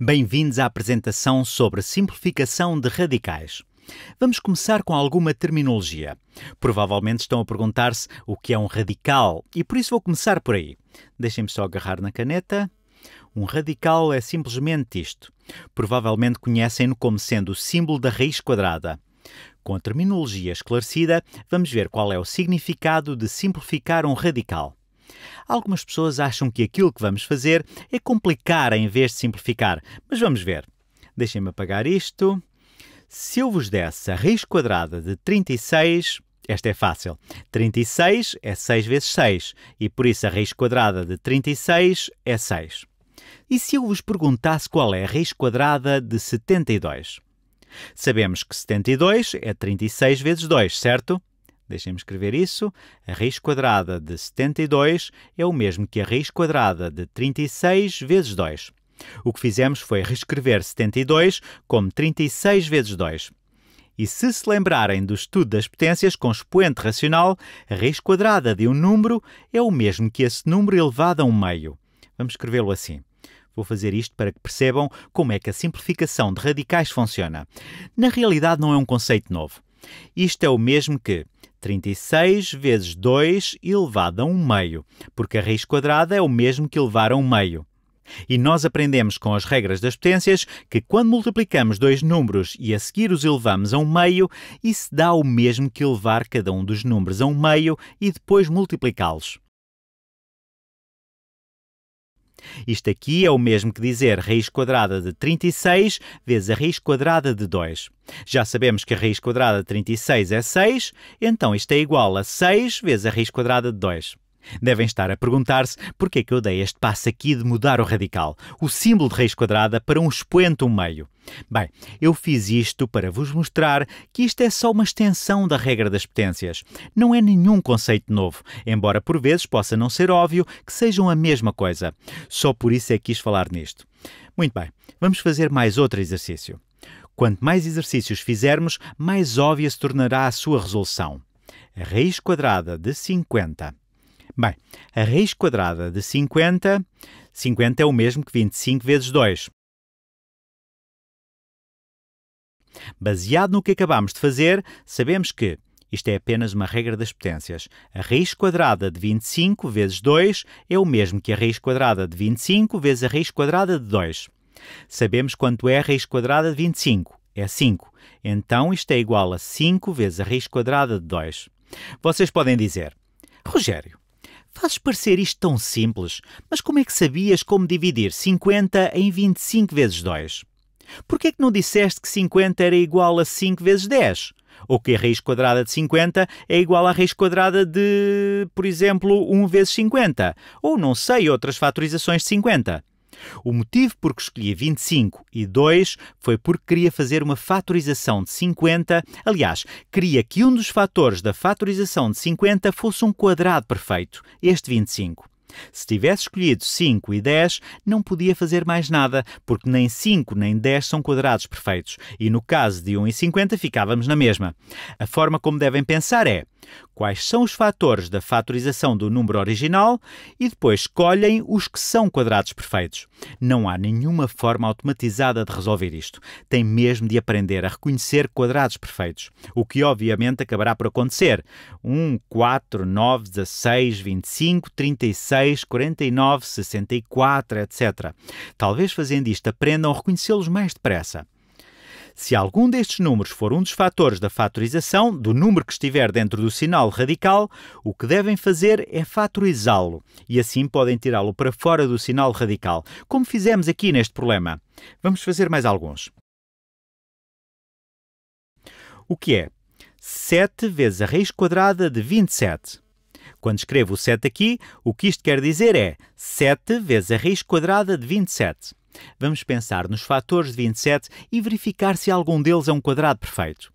Bem-vindos à apresentação sobre simplificação de radicais. Vamos começar com alguma terminologia. Provavelmente estão a perguntar-se o que é um radical e por isso vou começar por aí. Deixem-me só agarrar na caneta. Um radical é simplesmente isto. Provavelmente conhecem-no como sendo o símbolo da raiz quadrada. Com a terminologia esclarecida, vamos ver qual é o significado de simplificar um radical. Algumas pessoas acham que aquilo que vamos fazer é complicar em vez de simplificar, mas vamos ver. Deixem-me apagar isto. Se eu vos desse a raiz quadrada de 36, esta é fácil. 36 é 6 vezes 6 e por isso a raiz quadrada de 36 é 6. E se eu vos perguntasse qual é a raiz quadrada de 72? Sabemos que 72 é 36 vezes 2, certo? Deixem-me escrever isso. A raiz quadrada de 72 é o mesmo que a raiz quadrada de 36 vezes 2. O que fizemos foi reescrever 72 como 36 vezes 2. E se se lembrarem do estudo das potências com expoente racional, a raiz quadrada de um número é o mesmo que esse número elevado a um meio. Vamos escrevê-lo assim. Vou fazer isto para que percebam como é que a simplificação de radicais funciona. Na realidade, não é um conceito novo. Isto é o mesmo que 36 vezes 2 elevado a 1 meio, porque a raiz quadrada é o mesmo que elevar a 1 meio. E nós aprendemos com as regras das potências que quando multiplicamos dois números e a seguir os elevamos a um meio, isso dá o mesmo que elevar cada um dos números a um meio e depois multiplicá-los. Isto aqui é o mesmo que dizer raiz quadrada de 36 vezes a raiz quadrada de 2. Já sabemos que a raiz quadrada de 36 é 6, então isto é igual a 6 vezes a raiz quadrada de 2. Devem estar a perguntar-se porquê é que eu dei este passo aqui de mudar o radical, o símbolo de raiz quadrada, para um expoente um meio. Bem, eu fiz isto para vos mostrar que isto é só uma extensão da regra das potências. Não é nenhum conceito novo, embora por vezes possa não ser óbvio que sejam a mesma coisa. Só por isso é que quis falar nisto. Muito bem, vamos fazer mais outro exercício. Quanto mais exercícios fizermos, mais óbvia se tornará a sua resolução. A raiz quadrada de 50. Bem, a raiz quadrada de 50, 50 é o mesmo que 25 vezes 2. Baseado no que acabamos de fazer, sabemos que isto é apenas uma regra das potências. A raiz quadrada de 25 vezes 2 é o mesmo que a raiz quadrada de 25 vezes a raiz quadrada de 2. Sabemos quanto é a raiz quadrada de 25. É 5. Então isto é igual a 5 vezes a raiz quadrada de 2. Vocês podem dizer, Rogério, fazes parecer isto tão simples, mas como é que sabias como dividir 50 em 25 vezes 2? Por que não disseste que 50 era igual a 5 vezes 10? Ou que a raiz quadrada de 50 é igual à raiz quadrada de, por exemplo, 1 vezes 50? Ou não sei, outras fatorizações de 50? O motivo por que escolhi 25 e 2 foi porque queria fazer uma fatorização de 50. Aliás, queria que um dos fatores da fatorização de 50 fosse um quadrado perfeito, este 25. Se tivesse escolhido 5 e 10, não podia fazer mais nada, porque nem 5 nem 10 são quadrados perfeitos, e no caso de 1,50 ficávamos na mesma. A forma como devem pensar é: quais são os fatores da fatorização do número original e depois escolhem os que são quadrados perfeitos. Não há nenhuma forma automatizada de resolver isto. Tem mesmo de aprender a reconhecer quadrados perfeitos, o que obviamente acabará por acontecer. 1, 4, 9, 16, 25, 36, 49, 64, etc. Talvez fazendo isto aprendam a reconhecê-los mais depressa. Se algum destes números for um dos fatores da fatorização, do número que estiver dentro do sinal radical, o que devem fazer é fatorizá-lo e assim podem tirá-lo para fora do sinal radical, como fizemos aqui neste problema. Vamos fazer mais alguns. O que é 7 vezes a raiz quadrada de 27? Quando escrevo o 7 aqui, o que isto quer dizer é 7 vezes a raiz quadrada de 27. Vamos pensar nos fatores de 27 e verificar se algum deles é um quadrado perfeito.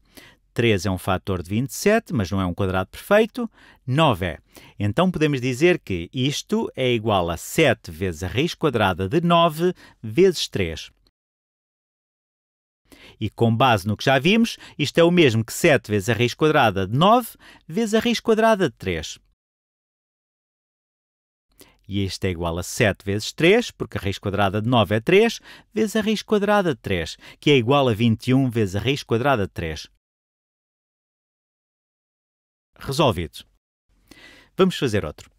3 é um fator de 27, mas não é um quadrado perfeito. 9 é. Então podemos dizer que isto é igual a 7 vezes a raiz quadrada de 9 vezes 3. E com base no que já vimos, isto é o mesmo que 7 vezes a raiz quadrada de 9 vezes a raiz quadrada de 3. E isto é igual a 7 vezes 3, porque a raiz quadrada de 9 é 3, vezes a raiz quadrada de 3, que é igual a 21 vezes a raiz quadrada de 3. Resolvido. Vamos fazer outro.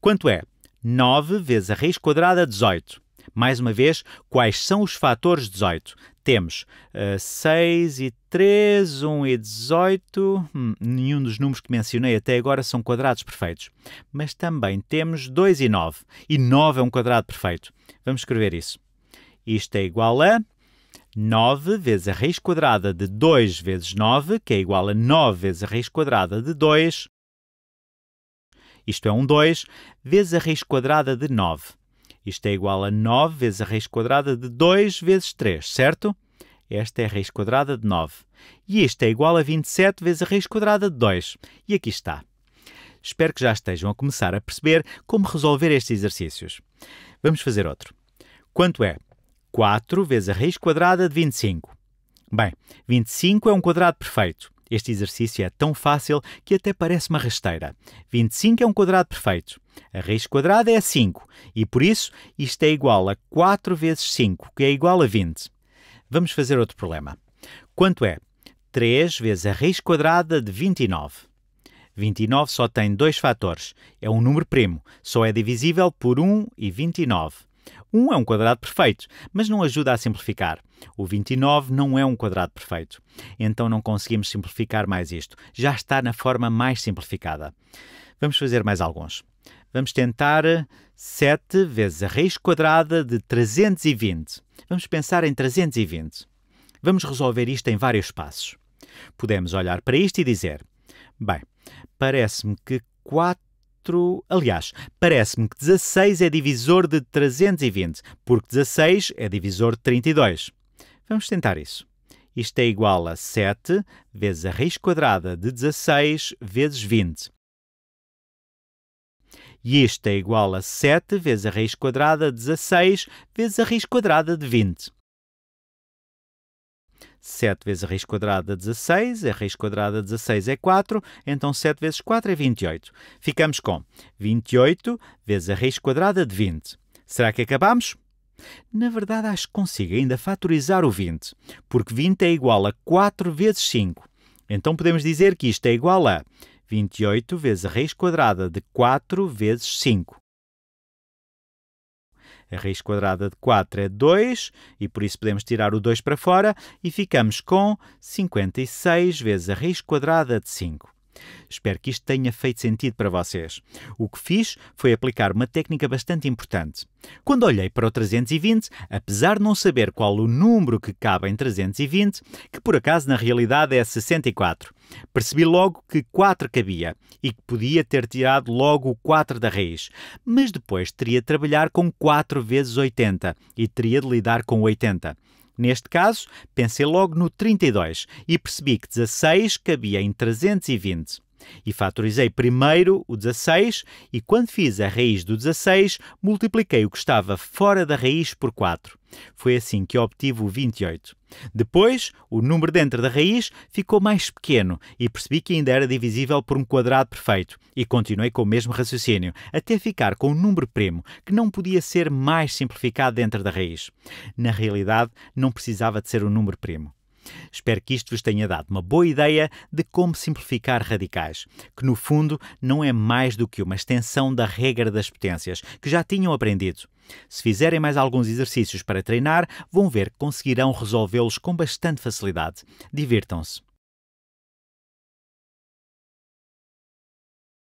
Quanto é 9 vezes a raiz quadrada de 18? Mais uma vez, quais são os fatores 18? temos uh, eh, 6 e 3, 1 e 18. Hum, nenhum dos números que mencionei até agora são quadrados perfeitos. Mas também temos 2 e 9. E 9 é um quadrado perfeito. Vamos escrever isso. Isto é igual a 9 vezes a raiz quadrada de 2 vezes 9, que é igual a 9 vezes a raiz quadrada de 2. Isto é um 2 vezes a raiz quadrada de 9. Isto é igual a 9 vezes a raiz quadrada de 2 vezes 3, certo? Esta é a raiz quadrada de 9. E isto é igual a 27 vezes a raiz quadrada de 2. E aqui está. Espero que já estejam a começar a perceber como resolver estes exercícios. Vamos fazer outro. Quanto é 4 vezes a raiz quadrada de 25? Bem, 25 é um quadrado perfeito. Este exercício é tão fácil que até parece uma rasteira. 25 é um quadrado perfeito. A raiz quadrada é 5 e por isso isto é igual a 4 vezes 5, que é igual a 20. Vamos fazer outro problema. Quanto é 3 vezes a raiz quadrada de 29? 29 só tem dois fatores. É um número primo, só é divisível por 1 e 29. 1 é um quadrado perfeito, mas não ajuda a simplificar. O 29 não é um quadrado perfeito. Então não conseguimos simplificar mais isto. Já está na forma mais simplificada. Vamos fazer mais alguns. Vamos tentar 7 vezes a raiz quadrada de 320. Vamos pensar em 320. Vamos resolver isto em vários passos. Podemos olhar para isto e dizer: Bem, parece-me que 4. Aliás, parece-me que 16 é divisor de 320, porque 16 é divisor de 32. Vamos tentar isso. Isto é igual a 7 vezes a raiz quadrada de 16 vezes 20. E este é igual a 7 vezes a raiz quadrada de 16 é então é vezes a raiz quadrada de 20. 7 vezes a raiz quadrada de 16, a raiz quadrada de 16 é 4, então 7 vezes 4 é 28. Ficamos com 28 vezes a raiz quadrada de 20. Será que acabamos? Na verdade, acho que consigo ainda fatorizar o 20, porque 20 é igual a 4 vezes 5. Então podemos dizer que isto é igual a 28 vezes a raiz quadrada de 4 vezes 5. A raiz quadrada de 4 é 2 e por isso podemos tirar o 2 para fora e ficamos com 56 vezes a raiz quadrada de 5. Espero que isto tenha feito sentido para vocês. O que fiz foi aplicar uma técnica bastante importante. Quando olhei para o 320, apesar de não saber qual o número que cabe em 320, que por acaso na realidade é 64, percebi logo que 4 cabia e que podia ter tirado logo o 4 da raiz, mas depois teria de trabalhar com 4 vezes 80 e teria de lidar com 80. Neste caso, pensei logo no 32 e percebi que 16 cabia em 320. E fatorizei primeiro o 16 e, quando fiz a raiz do 16, multipliquei o que estava fora da raiz por 4. Foi assim que obtive o 28. Depois, o número dentro da raiz ficou mais pequeno e percebi que ainda era divisível por um quadrado perfeito. E continuei com o mesmo raciocínio, até ficar com um número primo, que não podia ser mais simplificado dentro da raiz. Na realidade, não precisava de ser um número primo. Espero que isto vos tenha dado uma boa ideia de como simplificar radicais, que no fundo não é mais do que uma extensão da regra das potências, que já tinham aprendido. Se fizerem mais alguns exercícios para treinar, vão ver que conseguirão resolvê-los com bastante facilidade. Divirtam-se!